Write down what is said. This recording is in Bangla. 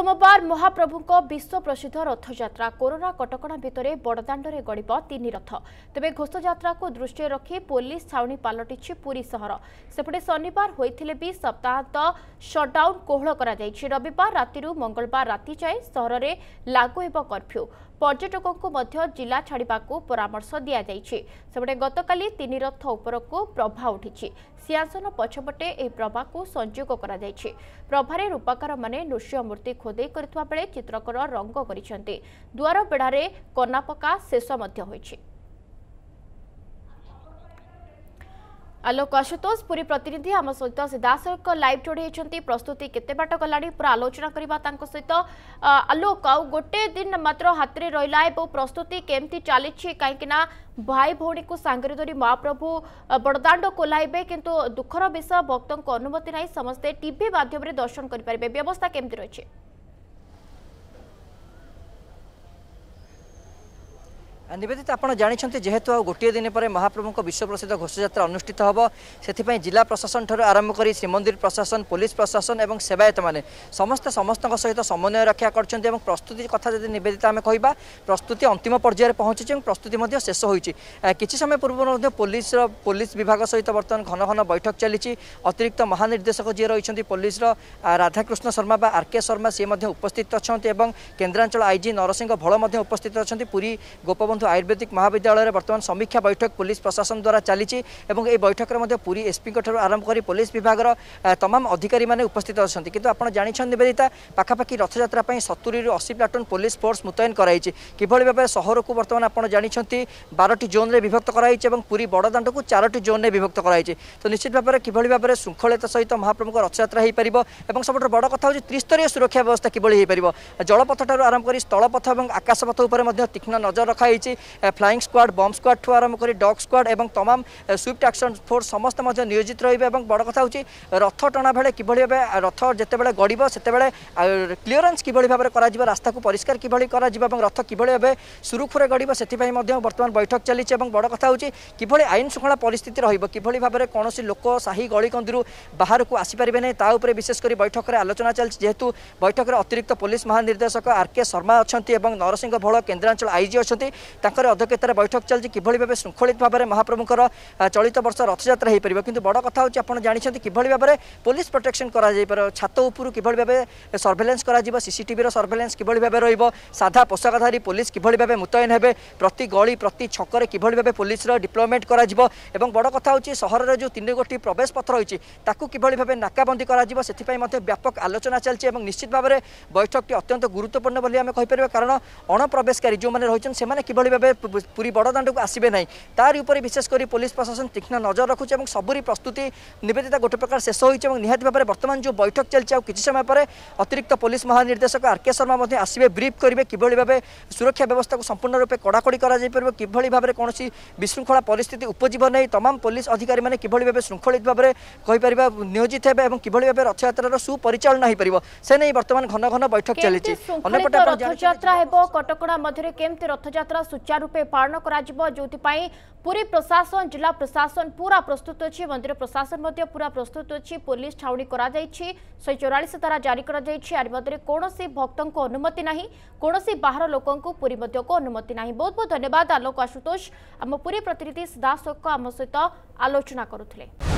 সোমবার মহাপ্রভুঙ্ বিশ্ব প্রসিদ্ধ রথযাত্রা করোনা কটকা ভিতরে বড়দাণ্ডে গড়ব তিন রথ তবে ঘোষযাত্রা দৃষ্টি রাখি পুলিশ ছাউনি পালটিছে পুরী সহর সেপটে শনিবার হয়েছে বি সপ্তাহান্ত সটডাউন কোহল করা রবিবার রাতি মঙ্গলবার রাতে যায় সহরের লাগু হব কর্ফ্যু পর্যটকଙ୍କୁ ମଧ୍ୟ ଜିଲ୍ଲା ଛାଡ଼ିବାକୁ ପରାମର୍ଶ ଦିଆଯାଇଛି ସେପଟେ ଗତକାଲି ତିନି ରଥ ଉପରକୁ ପ୍ରଭା ଉଠିଛି ସିଂହାସନ ପଛପଟେ ଏହି ପ୍ରଭାକୁ ସଂଯୋଗ କରାଯାଇଛି ପ୍ରଭାରେ ରୂପାକାରମାନେ ନୃସିଂହ ମୂର୍ତ୍ତି ଖୋଦେଇ କରିଥିବା ବେଳେ ଚିତ୍ରକର ରଙ୍ଗ କରିଛନ୍ତି ଦୁଆର ବେଢ଼ାରେ କନାପକା ଶେଷ ମଧ୍ୟ ହୋଇଛି ଆଲୋକ ଆଶୁତୋଷ ପୁରୀ ପ୍ରତିନିଧି ଆମ ସହିତ ସିଧାସଳଖ ଲାଇଭ୍ ଯୋଡ଼ି ହେଇଛନ୍ତି ପ୍ରସ୍ତୁତି କେତେ ବାଟ କଲାଣି ପୁରା ଆଲୋଚନା କରିବା ତାଙ୍କ ସହିତ ଆଲୋକ ଆଉ ଗୋଟେ ଦିନ ମାତ୍ର ହାତରେ ରହିଲା ଏବଂ ପ୍ରସ୍ତୁତି କେମିତି ଚାଲିଛି କାହିଁକିନା ଭାଇ ଭଉଣୀକୁ ସାଙ୍ଗରେ ଧରି ମହାପ୍ରଭୁ ବଡ଼ଦାଣ୍ଡ କୋହ୍ଲାଇବେ କିନ୍ତୁ ଦୁଃଖର ବିଷୟ ଭକ୍ତଙ୍କ ଅନୁମତି ନାହିଁ ସମସ୍ତେ ଟିଭି ମାଧ୍ୟମରେ ଦର୍ଶନ କରିପାରିବେ ବ୍ୟବସ୍ଥା କେମିତି ରହିଛି নিবেদিত আপনার জাঁচান যেহেতু গোটিয়ে দিন পরে মহাপ্রভুঙ্ বিশ্বপ্রসিদ্ধ ঘোষযাত্রা অনুষ্ঠিত হব সে জেলা প্রশাসন ঠার আরম্ভ করে শ্রীমন্দির প্রশাসন পুলিশ প্রশাসন এবং সেবায়ত মানে সমস্ত সমস্ত সহ সমন্বয় রক্ষা করছেন এবং প্রস্তুতি কথা যদি নিবেদিত আমি কহা প্রস্তুতি অন্তিম পর্যায়ে পৌঁছিছে এবং প্রস্তুতি শেষ হয়েছে কিছু সময় পূর্ব পুলিশর পুলিশ বিভাগ সহ বর্তমান ঘন ঘন বৈঠক চালছে অতিরিক্ত মহানির্দেশক যে রয়েছেন পুলিশর রাধাকৃষ্ণ শর্মা বা আর শর্মা সে উপস্থিত অনেক কেন্দ্রাঞ্চল আইজি নরসিংহ ভোল উপস্থিত অনেক পুরী গোপবন্ধু দীনবন্ধু আয়ুর্বেদিক মহাবিদ্যালয়ের বর্তমান সমীক্ষা বৈঠক পুলিশ প্রশাসন দ্বারা চালিছি এবং এই বৈঠকের মধ্যে পুরী এসপিঙ্ঠার আরম্ভ করে পুলিশ বিভাগের তমাম অধিকারী মানে উপস্থিত অনেক কিন্তু আপনার জাঁচান নিবেদিতা পাখাপাখি রথযাত্রা সতুরি রু অশি প্লাটুন পুলিশ ফোর্স মুতয়ন করা হয়েছে কিভাবে ভাবে সহরকু বর্তমানে আপনার জাঁচান বারোটি জোন্রে বিভক্ত করা হয়েছে এবং পুরী বড়দাণ্ডক চারোটি জোন্রে বিভক্ত করা হয়েছে তো নিশ্চিত ভাবে কিভাবে ভাবে শৃঙ্খলিত সহ মহাপ্রভুঙ্ রথযাত্রা হয়ে পাব এবং সবুঠ বড় কথা হচ্ছে ত্রিস্তরীয় সুরক্ষা ব্যবস্থা কিভাবে হয়ে পাব জলপথ ঠার আরম্ভ করে স্থলপথ এবং আকাশপথ উপরে তীক্ষ্ণ নজর রখা হয়েছে ରହିଛି ଫ୍ଲାଇଂ ସ୍କ୍ୱାଡ଼ ବମ୍ବ ସ୍କ୍ୱାଡ଼ଠୁ ଆରମ୍ଭ କରି ଡଗ୍ ସ୍କ୍ୱାଡ଼ ଏବଂ ତମାମ ସୁଇଫ୍ଟ ଆକ୍ସନ୍ ଫୋର୍ସ ସମସ୍ତେ ମଧ୍ୟ ନିୟୋଜିତ ରହିବେ ଏବଂ ବଡ଼ କଥା ହେଉଛି ରଥ ଟଣା ବେଳେ କିଭଳି ଭାବେ ରଥ ଯେତେବେଳେ ଗଡ଼ିବ ସେତେବେଳେ କ୍ଲିୟରାନ୍ସ କିଭଳି ଭାବରେ କରାଯିବ ରାସ୍ତାକୁ ପରିଷ୍କାର କିଭଳି କରାଯିବ ଏବଂ ରଥ କିଭଳି ଭାବେ ସୁରୁଖୁରେ ଗଡ଼ିବ ସେଥିପାଇଁ ମଧ୍ୟ ବର୍ତ୍ତମାନ ବୈଠକ ଚାଲିଛି ଏବଂ ବଡ଼ କଥା ହେଉଛି କିଭଳି ଆଇନ ଶୃଙ୍ଖଳା ପରିସ୍ଥିତି ରହିବ କିଭଳି ଭାବରେ କୌଣସି ଲୋକ ସାହି ଗଳିକନ୍ଦିରୁ ବାହାରକୁ ଆସିପାରିବେ ନାହିଁ ତା ଉପରେ ବିଶେଷ କରି ବୈଠକରେ ଆଲୋଚନା ଚାଲିଛି ଯେହେତୁ ବୈଠକରେ ଅତିରିକ୍ତ ପୁଲିସ୍ ମହାନିର୍ଦ୍ଦେଶକ ଆର୍ କେ ଶର୍ମା ଅଛନ୍ତି ଏବଂ ନରସିଂହ ଭୋଳ କେନ୍ଦ୍ରାଞ୍ଚଳ ଆଇଜି ଅଛନ୍ତି তাঁর অধ্যক্ষতার বৈঠক চলছে কিভাবে ভাবে শৃঙ্খলিত ভাবে মহাপ্রভুঙ্কর চলিত বর্ষ রথযাত্রা হয়ে হয়েপার কিন্তু বড় কথা হচ্ছে আপনার জাঁচান কিভাবে ভাবে পুলিশ প্রোটেকশন করা যাইপার ছাত উপর কিভাবে ভাবে সর্ভেলেন্স করা যাব সিসিটিভি সর্ভেলেন্স কিভাবে ভাবে রহব সাধা পোশাকধারী পুলিশ কিভাবে ভাবে মুতয়ন হবে প্রতি গলি প্রতি ছকরে কিভাবে ভাবে পুলিশের ডিপ্লয়মেন্ট করা যাব এবং বড় কথা হচ্ছে সহরের যে তিন গোটি প্রবেশ পথ রয়েছে তাকে কিভাবে ভাবে নাকাবন্দি করা যাব সে ব্যাপক আলোচনা চলছে এবং নিশ্চিত ভাবে বৈঠকটি অত্যন্ত গুরুত্বপূর্ণ বলে আমি কেপার কারণ অণপ্রবেশকারী যে রয়েছেন সে কিভাবে ଏଭଳି ଭାବେ ପୁରୀ ବଡ଼ଦାଣ୍ଡକୁ ଆସିବେ ନାହିଁ ତାରି ଉପରେ ବିଶେଷ କରି ପୋଲିସ ପ୍ରଶାସନ ତୀକ୍ଷ୍ଣ ନଜର ରଖୁଛି ଏବଂ ସବୁରି ପ୍ରସ୍ତୁତି ନିବେଦିତା ଗୋଟେ ପ୍ରକାର ଶେଷ ହୋଇଛି ଏବଂ ନିହାତି ଭାବରେ ବର୍ତ୍ତମାନ ଯେଉଁ ବୈଠକ ଚାଲିଛି ଆଉ କିଛି ସମୟ ପରେ ଅତିରିକ୍ତ ପୋଲିସ ମହାନିର୍ଦ୍ଦେଶକ ଆର୍ କେ ଶର୍ମା ମଧ୍ୟ ଆସିବେ ବ୍ରିଫ୍ କରିବେ କିଭଳି ଭାବେ ସୁରକ୍ଷା ବ୍ୟବସ୍ଥାକୁ ସମ୍ପୂର୍ଣ୍ଣ ରୂପେ କଡ଼ାକଡ଼ି କରାଯାଇପାରିବ କିଭଳି ଭାବରେ କୌଣସି ବିଶୃଙ୍ଖଳା ପରିସ୍ଥିତି ଉପଜୀବ ନାହିଁ ତମାମ ପୋଲିସ ଅଧିକାରୀମାନେ କିଭଳି ଭାବେ ଶୃଙ୍ଖଳିତ ଭାବରେ କହିପାରିବା ନିୟୋଜିତ ହେବେ ଏବଂ କିଭଳି ଭାବେ ରଥଯାତ୍ରାର ସୁପରିଚାଳନା ହୋଇପାରିବ ସେ ନେଇ ବର୍ତ୍ତମାନ ଘନ ଘନ ବୈଠକ ଚାଲିଛି ଅନ୍ୟପଟେ ରଥଯାତ୍ରା ହେବ କଟକଣା ମଧ୍ୟରେ କେମିତି ରଥଯାତ୍ରା ସୁଚାରୁରୂପେ ପାଳନ କରାଯିବ ଯେଉଁଥିପାଇଁ ପୁରୀ ପ୍ରଶାସନ ଜିଲ୍ଲା ପ୍ରଶାସନ ପୁରା ପ୍ରସ୍ତୁତ ଅଛି ମନ୍ଦିର ପ୍ରଶାସନ ମଧ୍ୟ ପୁରା ପ୍ରସ୍ତୁତ ଅଛି ପୋଲିସ ଛାଉଣୀ କରାଯାଇଛି ଶହେ ଚଉରାଳିଶ ଧାରା ଜାରି କରାଯାଇଛି ଆରି ମଧ୍ୟରେ କୌଣସି ଭକ୍ତଙ୍କୁ ଅନୁମତି ନାହିଁ କୌଣସି ବାହାର ଲୋକଙ୍କୁ ପୁରୀ ମଧ୍ୟକୁ ଅନୁମତି ନାହିଁ ବହୁତ ବହୁତ ଧନ୍ୟବାଦ ଆଲୋକ ଆଶୁତୋଷ ଆମ ପୁରୀ ପ୍ରତିନିଧି ସିଧାସଳଖ ଆମ ସହିତ ଆଲୋଚନା କରୁଥିଲେ